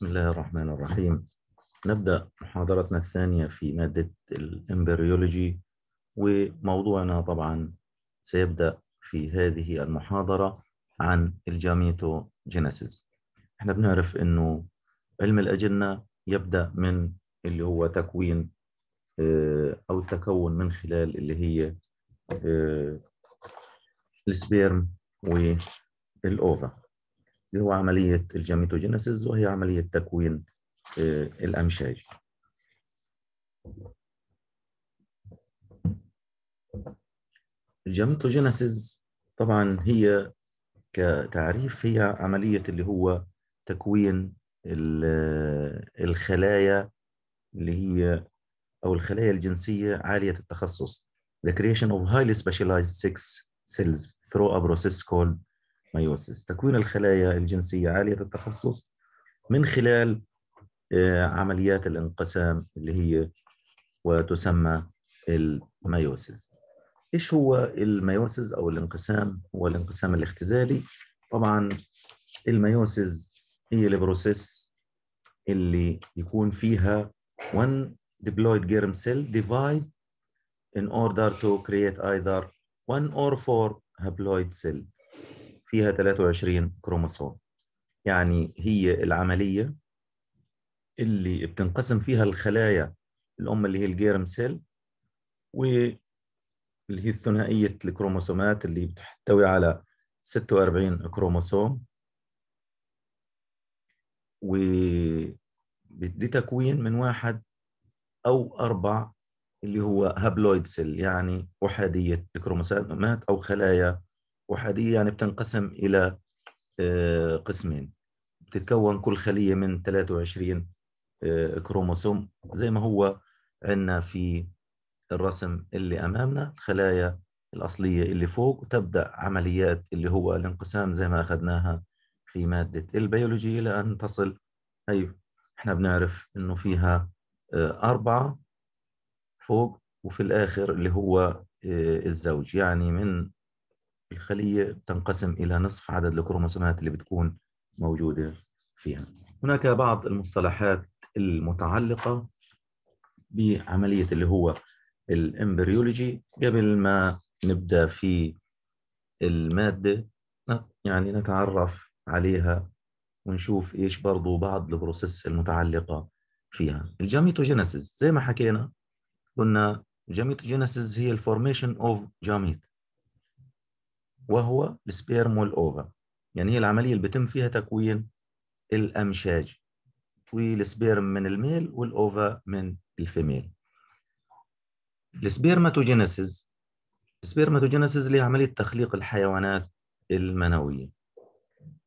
بسم الله الرحمن الرحيم نبدأ محاضرتنا الثانية في مادة الإمبريولوجي وموضوعنا طبعا سيبدأ في هذه المحاضرة عن الجاميتوجينيسيس احنا بنعرف انه علم الأجنة يبدأ من اللي هو تكوين آه، أو التكون من خلال اللي هي آه، السبيرم والأوفا اللي هو عملية الجاميتوجينيسيس وهي عملية تكوين آه، الأمشاج الجاميتوجينيسيس طبعا هي كتعريف هي عملية اللي هو تكوين آه، الخلايا اللي هي أو الخلايا الجنسية عالية التخصص the creation of highly specialized sex cells through a process called مايوسيس تكوين الخلايا الجنسية عالية التخصص من خلال آه، عمليات الانقسام اللي هي وتسمى المايوسيس ايش هو المايوسيس او الانقسام هو الانقسام الاختزالي طبعا المايوسيس هي البروسيس اللي يكون فيها one diploid germ cell divide in order to create either one or four haploid cell فيها 23 كروموسوم يعني هي العملية اللي بتنقسم فيها الخلايا الأم اللي هي الجيرم سيل واللي هي الثنائية الكروموسومات اللي بتحتوي على 46 كروموسوم و لتكوين من واحد أو أربع اللي هو هابلويد سيل يعني أحادية الكروموسومات أو خلايا أحادية يعني بتنقسم إلى آه، قسمين بتتكون كل خلية من 23 آه، كروموسوم زي ما هو عندنا في الرسم اللي أمامنا الخلايا الأصلية اللي فوق وتبدأ عمليات اللي هو الانقسام زي ما أخذناها في مادة البيولوجي إلى أن تصل هي أيوة، احنا بنعرف إنه فيها آه، أربعة فوق وفي الآخر اللي هو الزوج يعني من الخلية تنقسم إلى نصف عدد الكروموسومات اللي بتكون موجودة فيها هناك بعض المصطلحات المتعلقة بعملية اللي هو الامبريولوجي قبل ما نبدأ في المادة يعني نتعرف عليها ونشوف ايش برضو بعض البروسيس المتعلقة فيها الجاميتوجينيسيس زي ما حكينا قلنا الجاميتوجينيسيس هي الفورميشن اوف جاميت وهو السبيرم والاوفا يعني هي العمليه اللي بيتم فيها تكوين الامشاج والسبيرم من الميل والاوفا من الفيميل السبيرماتوجينيسيس السبيرماتوجينيسيس اللي هي عمليه تخليق الحيوانات المنويه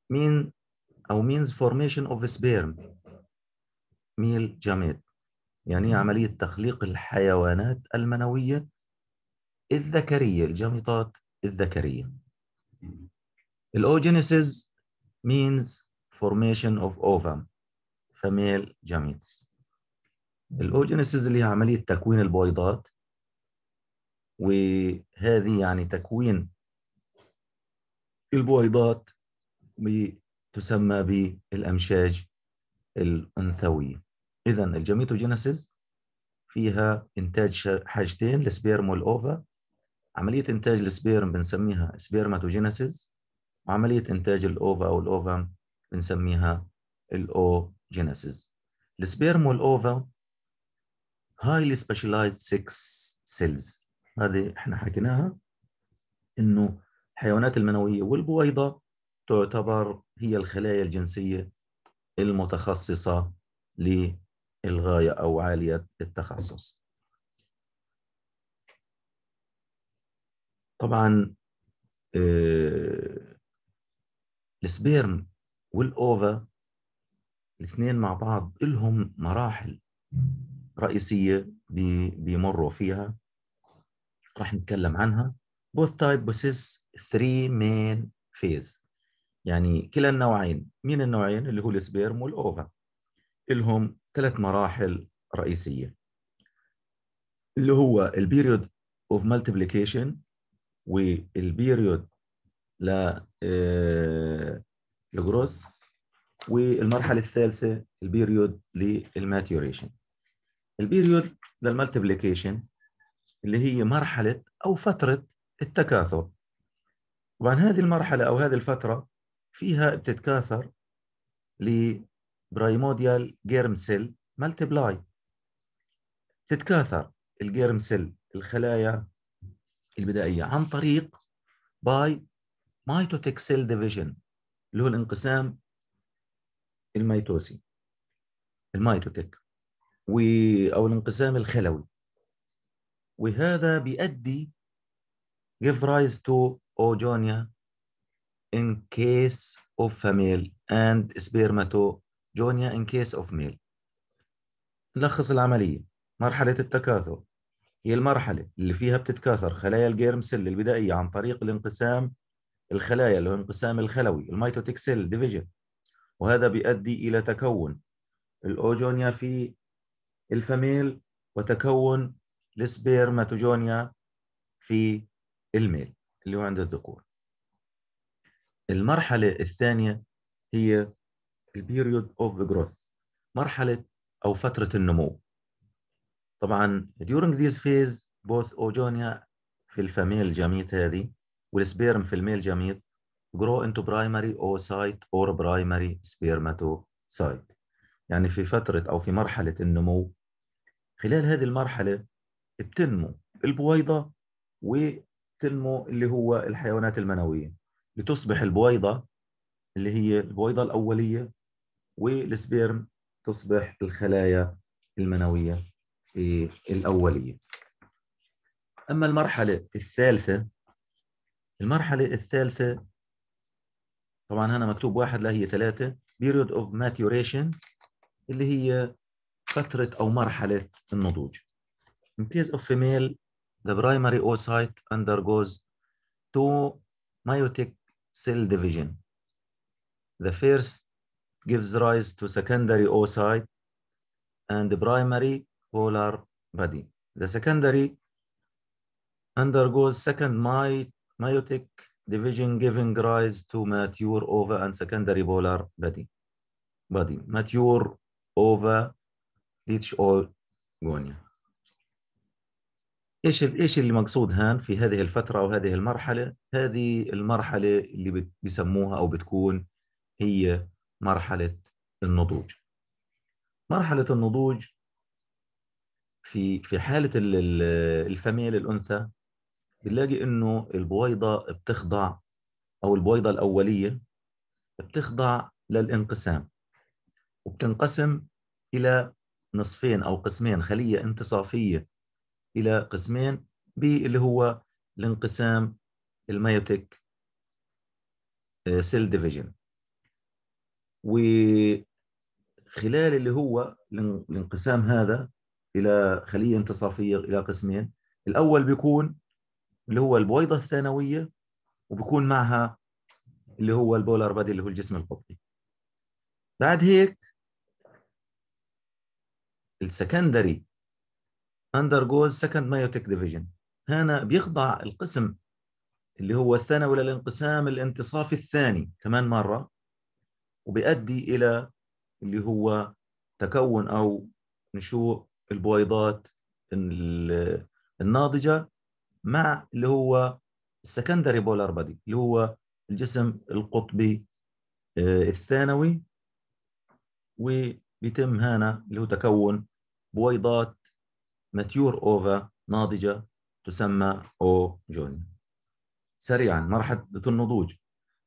مين او مينز فورميشن اوف سبيرم ميل جاميت يعني هي عمليه تخليق الحيوانات المنويه الذكريه الجامطات الذكريه الاوجينيسيس means formation of ovum female gametes. الأوجينيسيس اللي هي عملية تكوين البويضات وهذه يعني تكوين البويضات تسمى بالأمشاج الأنثوية إذا الجاميتوجينيسيس فيها إنتاج حاجتين السبيرم والأوفا عملية إنتاج السبيرم بنسميها سبيرماتوجينيسيس وعملية إنتاج الأوفا أو الأوفام بنسميها الأوجينيسيس السبيرم والأوفا هايلي سبيشاليزد six سيلز هذه احنا حكيناها انه الحيوانات المنويه والبويضه تعتبر هي الخلايا الجنسيه المتخصصه للغايه او عاليه التخصص طبعا آه، السبيرم والاوفا الاثنين مع بعض لهم مراحل رئيسيه بيمروا فيها راح نتكلم عنها بوث تايب بوسيس three مين فيز يعني كلا النوعين مين النوعين اللي هو السبيرم والاوفا لهم ثلاث مراحل رئيسيه اللي هو البيريود اوف مالتيبليكيشن والبيريود ل آه، لجروس والمرحله الثالثه البيريود للماتيوريشن البيريود للمالتيبليكيشن اللي هي مرحله او فتره التكاثر طبعا هذه المرحله او هذه الفتره فيها بتتكاثر لبرايموديال جيرم سيل مالتيبلاي تتكاثر الجيرم سيل الخلايا البدائيه عن طريق باي ميتوتيك سيل ديفيجن اللي هو الانقسام الميتوسي الميتوتيك و او الانقسام الخلوي وهذا بيؤدي give rise to oogonia in case of a male and spermatogonia in case of male نلخص العملية مرحلة التكاثر هي المرحلة اللي فيها بتتكاثر خلايا الجيرم سيل البدائية عن طريق الانقسام الخلايا اللي هو انقسام الخلوي الميتوتيك سيل ديفيجن وهذا بيؤدي إلى تكون الأوجونيا في الفميل وتكون السبيرماتوجونيا في الميل اللي هو عند الذكور المرحلة الثانية هي البيريود اوف جروث مرحلة أو فترة النمو طبعا during this phase both oogonia في الفاميل جاميت هذه والسبيرم في الميل جاميت grow into primary oocyte or primary spermatocyte يعني في فترة أو في مرحلة النمو خلال هذه المرحلة بتنمو البويضة وتنمو اللي هو الحيوانات المنوية لتصبح البويضة اللي هي البويضة الأولية والسبيرم تصبح الخلايا المنوية الأولية أما المرحلة الثالثة المرحلة الثالثة طبعا هنا مكتوب واحد لا هي ثلاثة period of maturation اللي هي فترة أو مرحلة النضوج in case of female the primary oocyte undergoes two meiotic cell division the first gives rise to secondary oocyte and the primary polar body. The secondary undergoes second meiotic division giving rise to mature ova and secondary polar body. body. Mature ova each all gonia. ايش ايش اللي مقصود هان في هذه الفتره او هذه المرحله؟ هذه المرحله اللي بيسموها او بتكون هي مرحله النضوج. مرحله النضوج في في حاله الفميل الانثى بنلاقي انه البويضه بتخضع او البويضه الاوليه بتخضع للانقسام وبتنقسم الى نصفين او قسمين خليه انتصافيه الى قسمين اللي هو الانقسام الميوتيك سيل آه، ديفيجن وخلال اللي هو الانقسام هذا الى خليه انتصافيه الى قسمين الاول بيكون اللي هو البويضه الثانويه وبكون معها اللي هو البولار بادي اللي هو الجسم القطبي بعد هيك السكندري اندرجوز سكند مايوتيك ديفيجن هنا بيخضع القسم اللي هو الثانوي للانقسام الانتصافي الثاني كمان مره وبيؤدي الى اللي هو تكون او نشوء البويضات الناضجه مع اللي هو السكندري بولار بادي اللي هو الجسم القطبي آه، الثانوي وبيتم هنا اللي هو تكون بويضات ماتيور اوفا ناضجه تسمى او جوني سريعا مرحله النضوج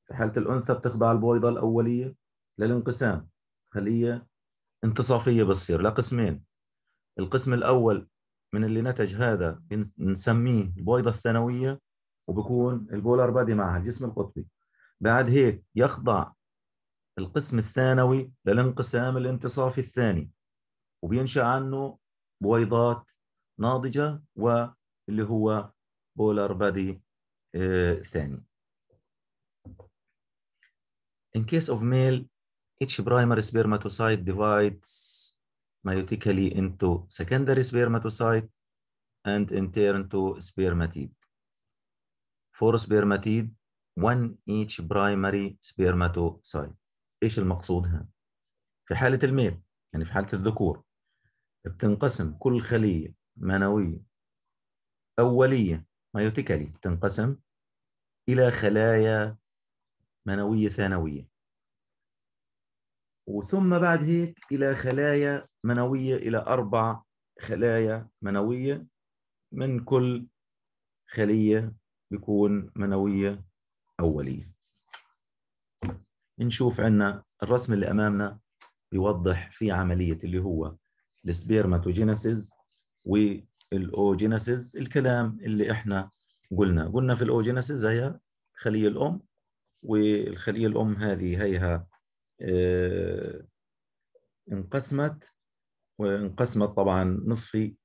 في حاله الانثى بتخضع البويضه الاوليه للانقسام خليه انتصافيه بتصير لقسمين القسم الأول من اللي نتج هذا نسميه البويضة الثانوية وبكون البولار بادي معها الجسم القطبي بعد هيك يخضع القسم الثانوي للانقسام الانتصافي الثاني وبينشأ عنه بويضات ناضجة واللي هو بولار بادي آه، ثاني In case of male, each primary spermatocyte divides meiotically into secondary spermatocyte and in turn to spermatid. For spermatid, one each primary spermatocyte. ايش المقصود هنا؟ في حالة الميل يعني في حالة الذكور بتنقسم كل خلية منوية أولية مايوتيكالي بتنقسم إلى خلايا منوية ثانوية وثم بعد هيك إلى خلايا منوية إلى أربع خلايا منوية من كل خلية بيكون منوية أولية نشوف عنا الرسم اللي أمامنا بيوضح في عملية اللي هو السبيرماتوجينيسيس والأوجينيسيس الكلام اللي إحنا قلنا قلنا في الأوجينيسيس هي خلية الأم والخلية الأم هذه هيها آه، انقسمت وانقسمت طبعا نصفي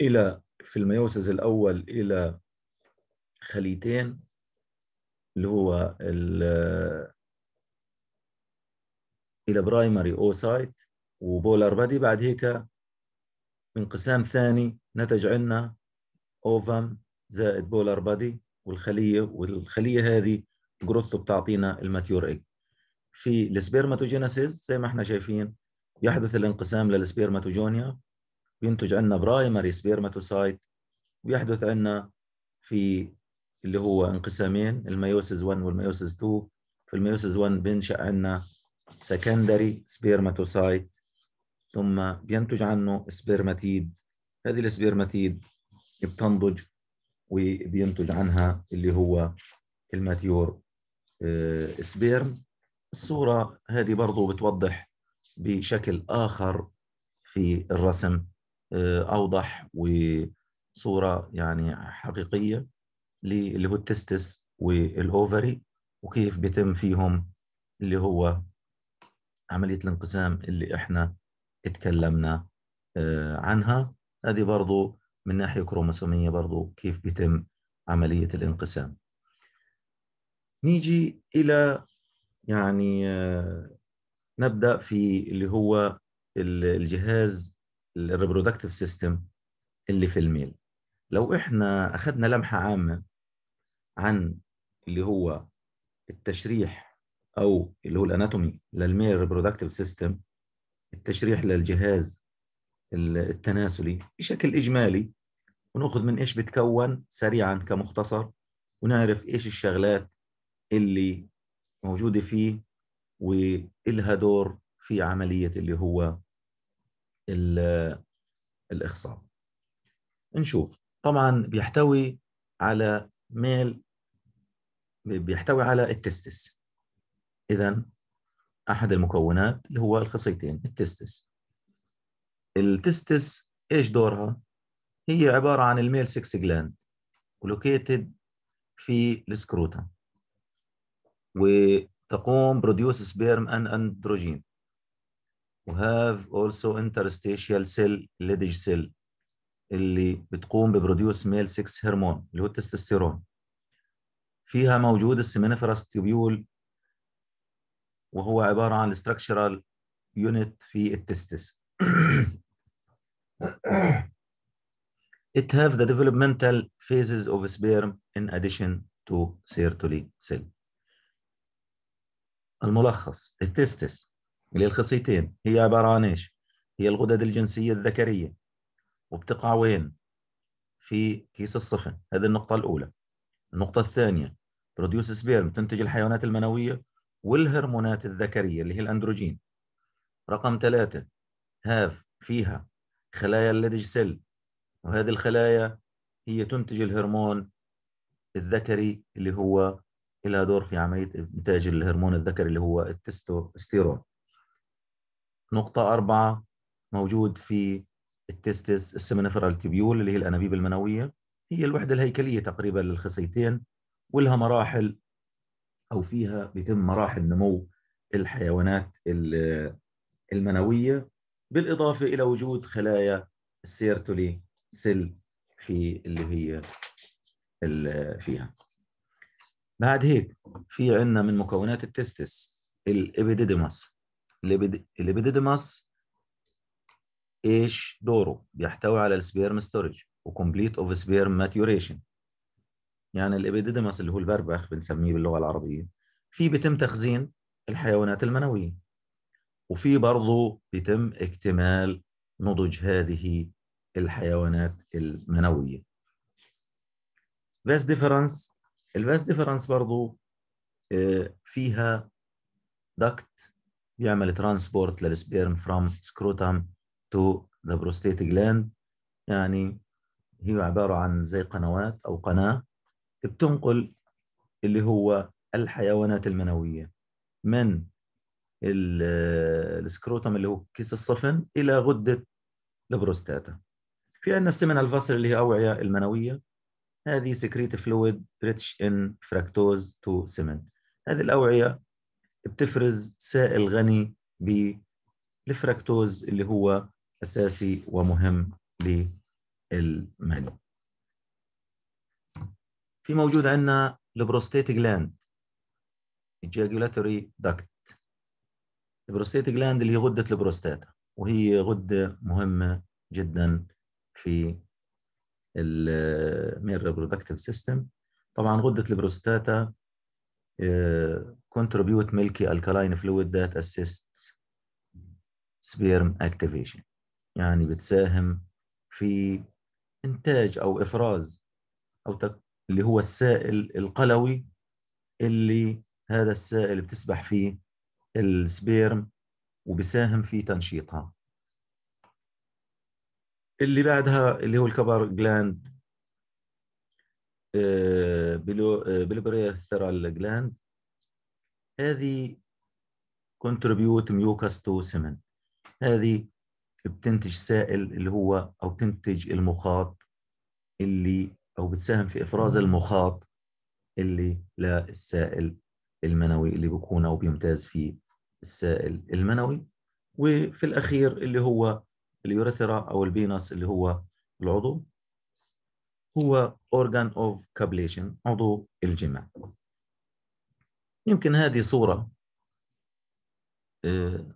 إلى في الميوسز الأول إلى خليتين اللي هو آه، إلى برايمري أوسايت وبولار بادي بعد هيك انقسام ثاني نتج عنا أوفم زائد بولار بادي والخلية والخلية هذه جروث بتعطينا الماتيور إيج في السبيرماتوجينيسيس زي ما احنا شايفين يحدث الانقسام للسبيرماتوجونيا بينتج عندنا برايمري سبيرماتوسايت ويحدث عندنا في اللي هو انقسامين الميوسيس 1 والميوسيس 2 في الميوسيس 1 بينشأ عندنا سكندري سبيرماتوسايت ثم بينتج عنه سبيرماتيد هذه السبيرماتيد بتنضج وبينتج عنها اللي هو الماتيور سبيرم آه، الصورة هذه برضو بتوضح بشكل آخر في الرسم آه، أوضح وصورة يعني حقيقية اللي هو التستس والأوفري وكيف بيتم فيهم اللي هو عملية الانقسام اللي احنا اتكلمنا آه، عنها هذه برضو من ناحية كروموسومية برضو كيف بيتم عملية الانقسام نيجي إلى يعني نبدا في اللي هو الجهاز الريبرودكتيف سيستم اللي في الميل لو احنا اخذنا لمحه عامه عن اللي هو التشريح او اللي هو الاناتومي للميل ريبرودكتيف سيستم التشريح للجهاز التناسلي بشكل اجمالي وناخذ من ايش بتكون سريعا كمختصر ونعرف ايش الشغلات اللي موجودة فيه وإلها دور في عملية اللي هو الإخصاب نشوف طبعا بيحتوي على ميل بيحتوي على التستس إذا أحد المكونات اللي هو الخصيتين التستس التستس إيش دورها؟ هي عبارة عن الميل 6 جلاند ولوكيتد في السكروتم وتقوم بروديوس سبيرم ان اندروجين وهاف اولسو interstitial cell ليدج سيل اللي بتقوم ببروديوس ميل 6 هرمون اللي هو التستوستيرون فيها موجود السمينيفرس تيوبيول وهو عباره عن الاستراكشرال يونت في التستس It have the developmental phases of sperm in addition to Sertoli cell. الملخص التستس اللي هي الخصيتين هي عباره عن ايش؟ هي الغدد الجنسيه الذكريه وبتقع وين؟ في كيس الصفن هذه النقطه الاولى النقطه الثانيه بروديوس سبيرم تنتج الحيوانات المنويه والهرمونات الذكريه اللي هي الاندروجين رقم ثلاثه هاف فيها خلايا اللدج سيل وهذه الخلايا هي تنتج الهرمون الذكري اللي هو لها دور في عملية إنتاج الهرمون الذكري اللي هو التستوستيرون نقطة أربعة موجود في التستس السمنفرال تبيول اللي هي الأنابيب المنوية هي الوحدة الهيكلية تقريبا للخصيتين ولها مراحل أو فيها بيتم مراحل نمو الحيوانات المنوية بالإضافة إلى وجود خلايا السيرتولي سيل في اللي هي فيها بعد هيك في عندنا من مكونات التستس الابيديديماس الابيديديماس ايش دوره؟ بيحتوي على السبيرم ستورج وكومبليت اوف سبيرم ماتيوريشن يعني الابيديديماس اللي هو البربخ بنسميه باللغه العربيه في بيتم تخزين الحيوانات المنويه وفي برضه بيتم اكتمال نضج هذه الحيوانات المنويه. This difference الباس ديفرنس برضو آه، فيها دكت بيعمل ترانسبورت للسبيرم فروم سكروتام تو ذا بروستيت جلاند يعني هي عبارة عن زي قنوات أو قناة بتنقل اللي هو الحيوانات المنوية من آه، السكروتم اللي هو كيس الصفن إلى غدة البروستاتا في عندنا السمنال فاسل اللي هي أوعية المنوية هذه سكريت فلويد ريتش ان فراكتوز تو سيمنت هذه الأوعية بتفرز سائل غني بالفراكتوز اللي هو أساسي ومهم للمني في موجود عندنا البروستيت جلاند الجاجولاتوري داكت البروستيت جلاند اللي هي غدة البروستاتا وهي غدة مهمة جدا في من ريبرودكتيف سيستم طبعا غده البروستاتا كونتريبيوت ميلكي الكالين فلويد ذات اسيست سبيرم اكتيفيشن يعني بتساهم في انتاج او افراز او تك... اللي هو السائل القلوي اللي هذا السائل بتسبح فيه السبيرم وبساهم في تنشيطها اللي بعدها اللي هو الكبر جلاند آه، بلو آه، بلوبريثرال جلاند هذه كونتريبيوت ميوكاس تو سمن هذه بتنتج سائل اللي هو او بتنتج المخاط اللي او بتساهم في افراز المخاط اللي للسائل المنوي اللي بيكون او بيمتاز فيه السائل المنوي وفي الاخير اللي هو اليوريثرا او البينس اللي هو العضو هو organ of copulation عضو الجماع يمكن هذه صورة آه،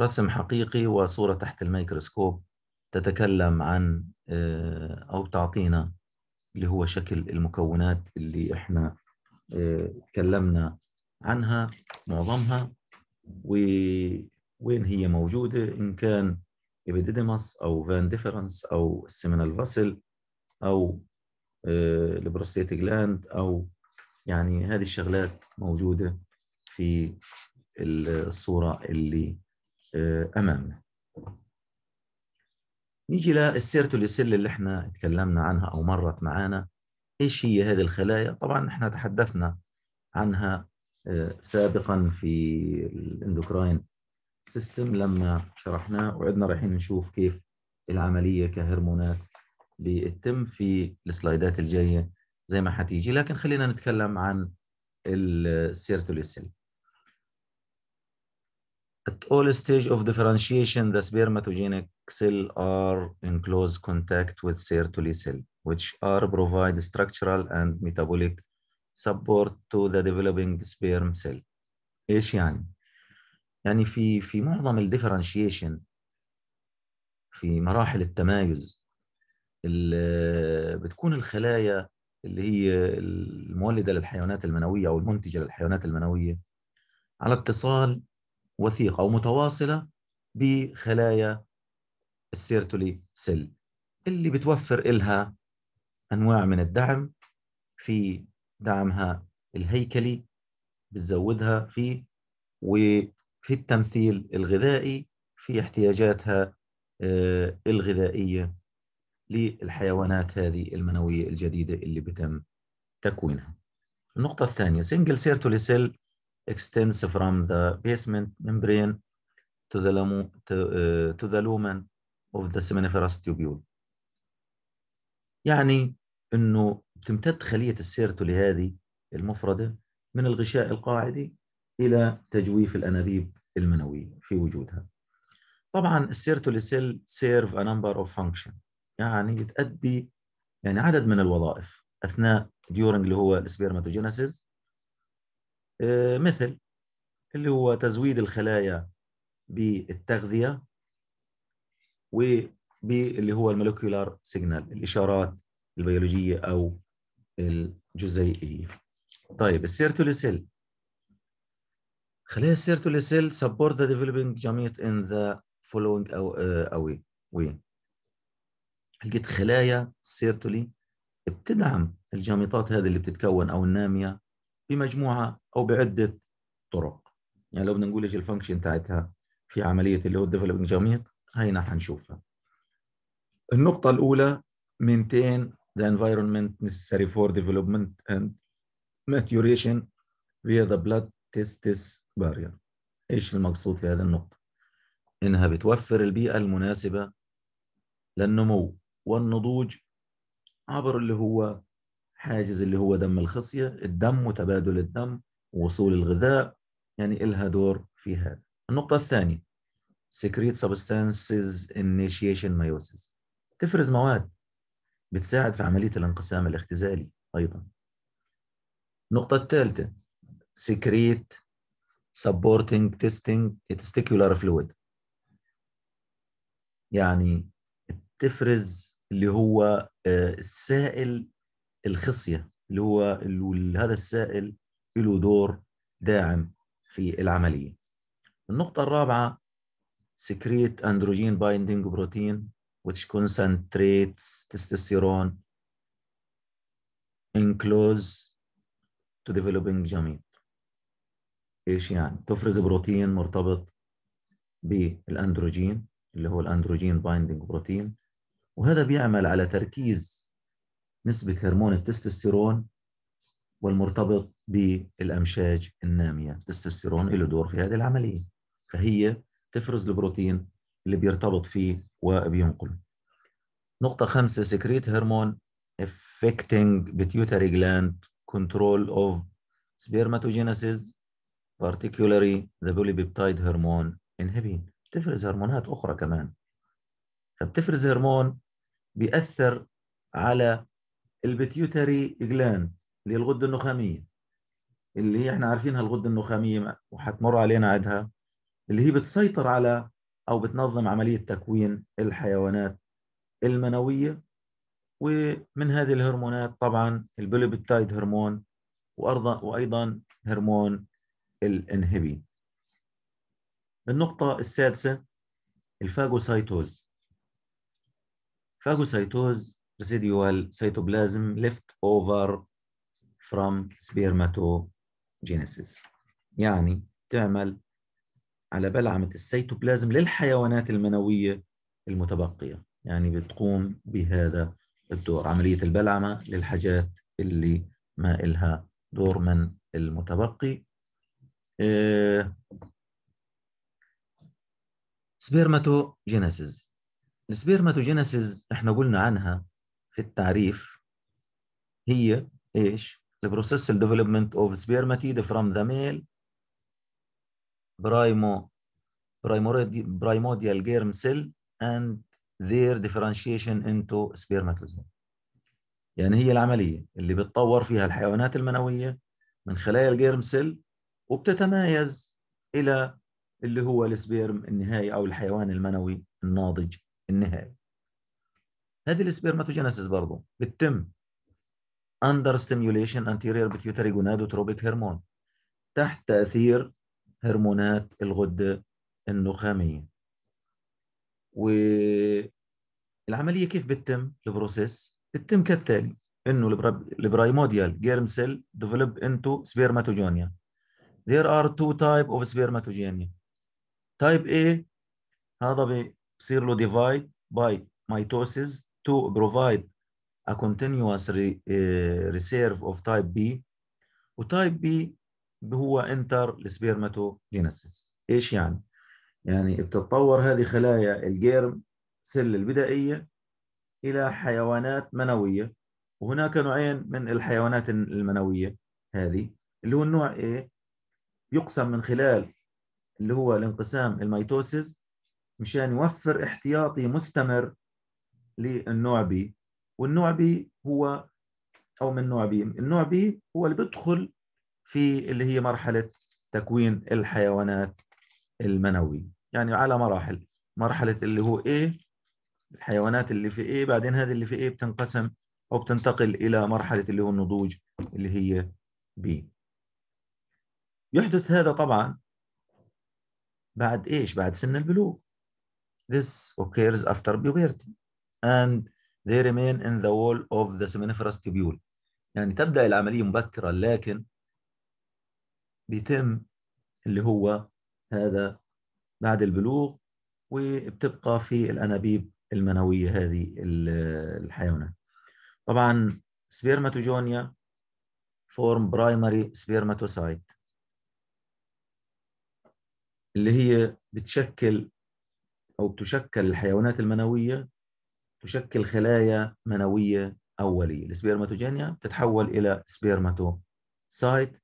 رسم حقيقي وصورة تحت الميكروسكوب تتكلم عن آه، أو تعطينا اللي هو شكل المكونات اللي احنا آه، تكلمنا عنها معظمها وين هي موجودة إن كان ايبيديديماس او فان ديفرنس او السيمينال فاسل او آه، البروستيت جلاند او يعني هذه الشغلات موجوده في الصوره اللي آه، امامنا نيجي للسيرتوليسيل اللي احنا اتكلمنا عنها او مرت معانا ايش هي هذه الخلايا طبعا احنا تحدثنا عنها آه، سابقا في الاندوكراين سيستم لما شرحناه وعدنا رايحين نشوف كيف العمليه كهرمونات بيتم في السلايدات الجايه زي ما حتيجي لكن خلينا نتكلم عن السيرتوليسيل At all stage of differentiation, the spermatogenic cell are in close contact with Sertoli cell, which are provide structural and metabolic support to the developing sperm cell. ايش يعني؟ يعني في في معظم الديفرنشيشن في مراحل التمايز بتكون الخلايا اللي هي المولده للحيوانات المنويه او المنتجه للحيوانات المنويه على اتصال وثيق او متواصله بخلايا السيرتولي سيل اللي بتوفر إلها أنواع من الدعم في دعمها الهيكلي بتزودها فيه في التمثيل الغذائي في احتياجاتها آه، الغذائية للحيوانات هذه المنوية الجديدة اللي بتم تكوينها النقطة الثانية single circular cell extends from the basement membrane to the, to, uh, to the lumen of the seminiferous tubule يعني انه بتمتد خلية السيرتولي هذه المفردة من الغشاء القاعدي الى تجويف الانابيب المنويه في وجودها. طبعا السيرتوليسيل سيرف ا نمبر اوف فانكشن يعني بتؤدي يعني عدد من الوظائف اثناء ديورنج اللي هو السبيرماتوجينيسيس آه، مثل اللي هو تزويد الخلايا بالتغذيه وباللي هو المولوكيولار سيجنال الاشارات البيولوجيه او الجزيئيه. طيب السيرتوليسيل خلايا السيرتولي سيل سبورت ذا ديفلوبينج جاميت ان ذا فولوينج او آه، وي وي لقيت خلايا سيرتولي بتدعم الجاميطات هذه اللي بتتكون او الناميه بمجموعه او بعده طرق يعني لو بدنا نقول ايش الفانكشن تاعتها في عمليه اللي هو الديفلوبينج جاميت هينا حنشوفها النقطه الاولى maintain the environment necessary for development and maturation via the blood testis barrier ايش المقصود في هذه النقطة انها بتوفر البيئة المناسبة للنمو والنضوج عبر اللي هو حاجز اللي هو دم الخصية الدم وتبادل الدم ووصول الغذاء يعني إلها دور في هذا النقطة الثانية سكريت سبستانسز انيشيشن مايوسيس تفرز مواد بتساعد في عملية الانقسام الاختزالي أيضا النقطة الثالثة secrete supporting testing testicular fluid يعني تفرز اللي هو السائل الخصيه اللي هو هذا السائل له دور داعم في العمليه النقطه الرابعه secrete androgen binding protein which concentrates testosterone enclose to developing gamete ايش يعني تفرز بروتين مرتبط بالاندروجين اللي هو الاندروجين بايندنج بروتين وهذا بيعمل على تركيز نسبة هرمون التستوستيرون والمرتبط بالأمشاج النامية التستوستيرون له دور في هذه العملية فهي تفرز البروتين اللي بيرتبط فيه وبينقله نقطة خمسة سكريت هرمون افكتنج بيتيوتري جلاند كنترول اوف سبيرماتوجينيسيس particularly the polypeptide hormone inhibin بتفرز هرمونات اخرى كمان فبتفرز هرمون بيأثر على البيتيوتري جلاند اللي هي الغده النخاميه اللي احنا عارفينها الغده النخاميه وحتمر علينا عدها اللي هي بتسيطر على او بتنظم عمليه تكوين الحيوانات المنويه ومن هذه الهرمونات طبعا البوليبيبتايد هرمون وايضا هرمون الانهبي النقطة السادسة الفاجوسايتوز فاجوسايتوز residual cytoplasm left over from spermatogenesis يعني تعمل على بلعمة السيتوبلازم للحيوانات المنوية المتبقية يعني بتقوم بهذا الدور عملية البلعمة للحاجات اللي ما إلها دور من المتبقي آه، سبيرماتوجينيسيس السبيرماتوجينيسيس احنا قلنا عنها في التعريف هي ايش البروسيس الديفلوبمنت اوف سبيرماتيد فروم ذا ميل برايمو برايموديال جيرم سيل اند ذير ديفرنشيشن انتو سبيرماتوزوم يعني هي العملية اللي بتطور فيها الحيوانات المنوية من خلايا الجيرم سيل وبتتمايز الى اللي هو السبيرم النهائي او الحيوان المنوي الناضج النهائي هذه السبيرماتوجينيسيس برضه بتتم under stimulation anterior pituitary gonadotropic هرمون تحت تاثير هرمونات الغده النخاميه والعمليه كيف بتتم البروسيس بتتم كالتالي انه البرايموديال جيرم سيل ديفلوب انتو سبيرماتوجونيا There are two type of spermatogenia. Type A هذا بصير له divide by mitosis to provide a continuous re, uh, reserve of type B وتايب B هو انتر spermatogenesis. ايش يعني؟ يعني بتتطور هذه خلايا الجيرم سل البدائيه الى حيوانات منويه وهناك نوعين من الحيوانات المنويه هذه اللي هو النوع A يقسم من خلال اللي هو الانقسام الميتوسيس مشان يوفر احتياطي مستمر للنوع بي والنوع بي هو او من نوع بي النوع بي هو اللي بيدخل في اللي هي مرحله تكوين الحيوانات المنوي يعني على مراحل مرحله اللي هو ايه الحيوانات اللي في ايه بعدين هذه اللي في ايه بتنقسم او بتنتقل الى مرحله اللي هو النضوج اللي هي بي يحدث هذا طبعا بعد ايش؟ بعد سن البلوغ. This occurs after puberty and they remain in the wall of the seminiferous tubule. يعني تبدأ العملية مبكرا لكن بيتم اللي هو هذا بعد البلوغ وبتبقى في الأنابيب المنوية هذه الحيوانات. طبعا سبيرماتوجونيا فورم برايمري سبيرماتوسايت اللي هي بتشكل أو بتشكل الحيوانات المنوية تشكل خلايا منوية أولية السبيرماتوجينيا بتتحول إلى سايت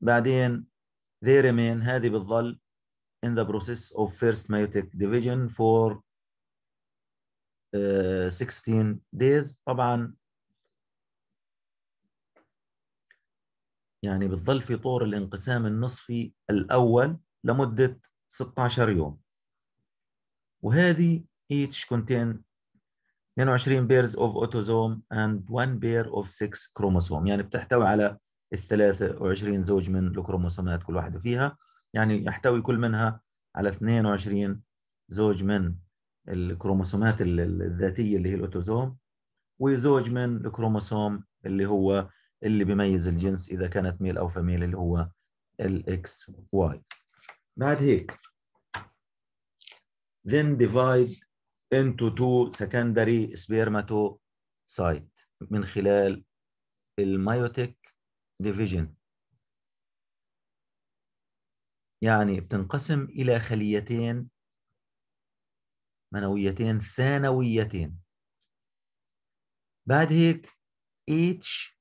بعدين they remain هذه بتظل in the process of first meiotic division for uh, آه، 16 days طبعا يعني بتظل في طور الانقسام النصفي الأول لمدة 16 يوم وهذه each contain 22 pairs of autosome and one pair of six chromosome يعني بتحتوي على ال 23 زوج من الكروموسومات كل واحدة فيها يعني يحتوي كل منها على 22 زوج من الكروموسومات الذاتية اللي هي الأوتوزوم وزوج من الكروموسوم اللي هو اللي بيميز الجنس إذا كانت ميل أو فميل اللي هو الاكس واي بعد هيك then divide into two secondary spermatocytes من خلال الميوتيك division يعني بتنقسم إلى خليتين منويتين ثانويتين بعد هيك each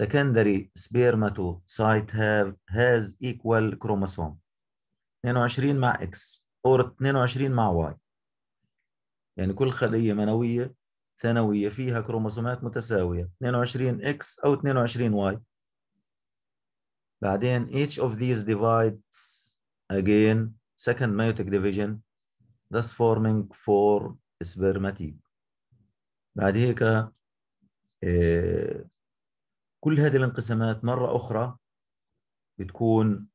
secondary spermatocyte have has equal chromosome 22 مع X or 22 مع Y يعني كل خلية منوية ثانوية فيها كروموسومات متساوية 22 X أو 22 Y بعدين each of these divides again second meiotic division thus forming four spermatid بعد هيك كل هذه الانقسامات مرة أخرى بتكون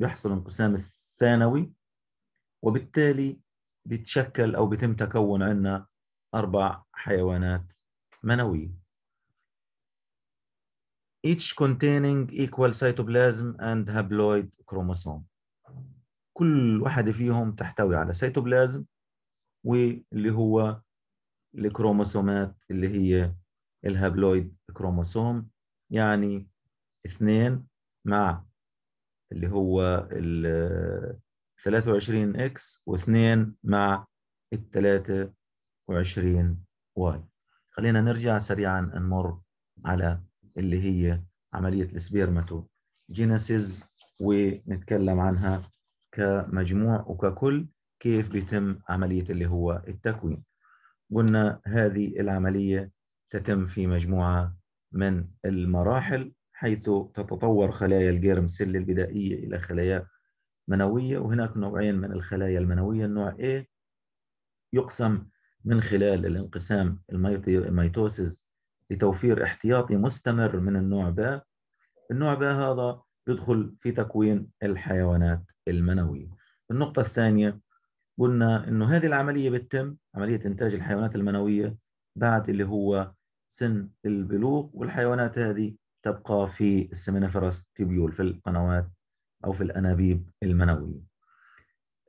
يحصل انقسام الثانوي وبالتالي بتشكل أو بتم تكون عندنا أربع حيوانات منوية each containing equal cytoplasm and haploid chromosome كل واحدة فيهم تحتوي على سيتوبلازم واللي هو الكروموسومات اللي هي الهابلويد كروموسوم يعني اثنين مع اللي هو ال 23 اكس واثنين مع ال 23 واي خلينا نرجع سريعا نمر على اللي هي عملية السبيرماتو جينيسيز ونتكلم عنها كمجموع وككل كيف بيتم عملية اللي هو التكوين قلنا هذه العملية تتم في مجموعة من المراحل حيث تتطور خلايا الجيرم سيل البدائية إلى خلايا منوية وهناك نوعين من الخلايا المنوية النوع A يقسم من خلال الانقسام الميتوسيس لتوفير احتياطي مستمر من النوع B النوع B هذا يدخل في تكوين الحيوانات المنوية النقطة الثانية قلنا أنه هذه العملية بتتم عملية إنتاج الحيوانات المنوية بعد اللي هو سن البلوغ والحيوانات هذه تبقى في السمينفرس تيبيول في القنوات أو في الأنابيب المنوية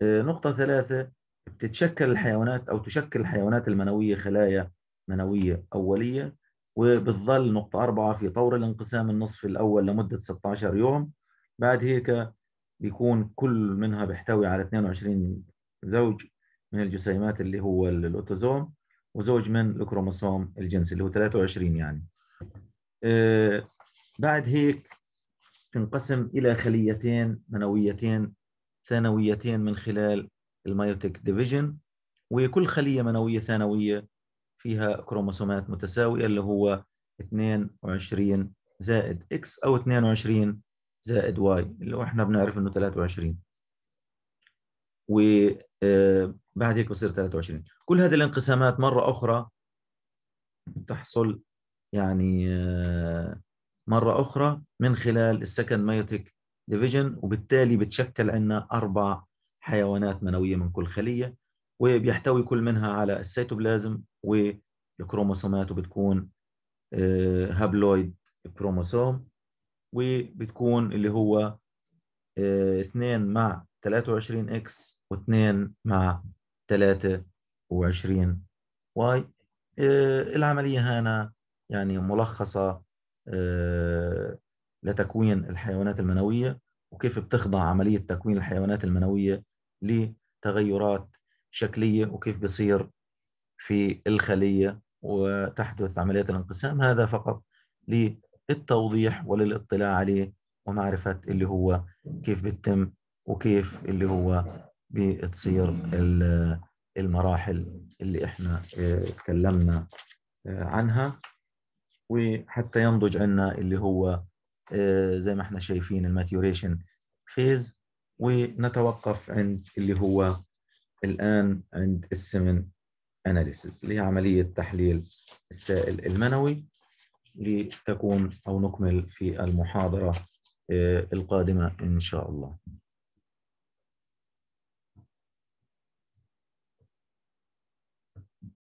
آه، نقطة ثلاثة بتتشكل الحيوانات أو تشكل الحيوانات المنوية خلايا منوية أولية وبتظل نقطة أربعة في طور الانقسام النصفي الأول لمدة 16 يوم بعد هيك بيكون كل منها بيحتوي على 22 زوج من الجسيمات اللي هو الأوتوزوم وزوج من الكروموسوم الجنسي اللي هو 23 يعني آه، بعد هيك تنقسم إلى خليتين منويتين ثانويتين من خلال الميوتيك ديفيجن وكل خلية منوية ثانوية فيها كروموسومات متساوية اللي هو 22 زائد اكس أو 22 زائد واي اللي احنا بنعرف انه 23 و آه، بعد هيك بصير 23 كل هذه الانقسامات مرة أخرى تحصل يعني آه، مرة أخرى من خلال السكند مايوتيك ديفيجن وبالتالي بتشكل عندنا أربع حيوانات منوية من كل خلية وبيحتوي كل منها على السيتوبلازم والكروموسومات وبتكون آه، هابلويد كروموسوم وبتكون اللي هو 2 آه، مع 23 اكس و2 مع 23 واي آه، العملية هنا يعني ملخصة آه، لتكوين الحيوانات المنوية وكيف بتخضع عملية تكوين الحيوانات المنوية لتغيرات شكلية وكيف بصير في الخلية وتحدث عمليات الانقسام هذا فقط للتوضيح وللاطلاع عليه ومعرفة اللي هو كيف بتم وكيف اللي هو بتصير المراحل اللي احنا آه، تكلمنا آه، عنها وحتى ينضج عنا اللي هو آه، زي ما احنا شايفين الماتيوريشن فيز ونتوقف عند اللي هو الان عند السمن اناليسيز اللي هي عمليه تحليل السائل المنوي لتكون او نكمل في المحاضره القادمه ان شاء الله